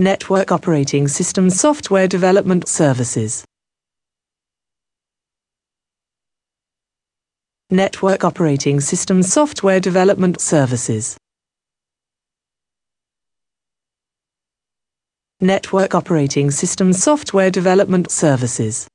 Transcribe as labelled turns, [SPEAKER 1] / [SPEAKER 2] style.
[SPEAKER 1] Network Operating System Software Development Services. Network Operating System Software Development Services. Network Operating System Software Development Services.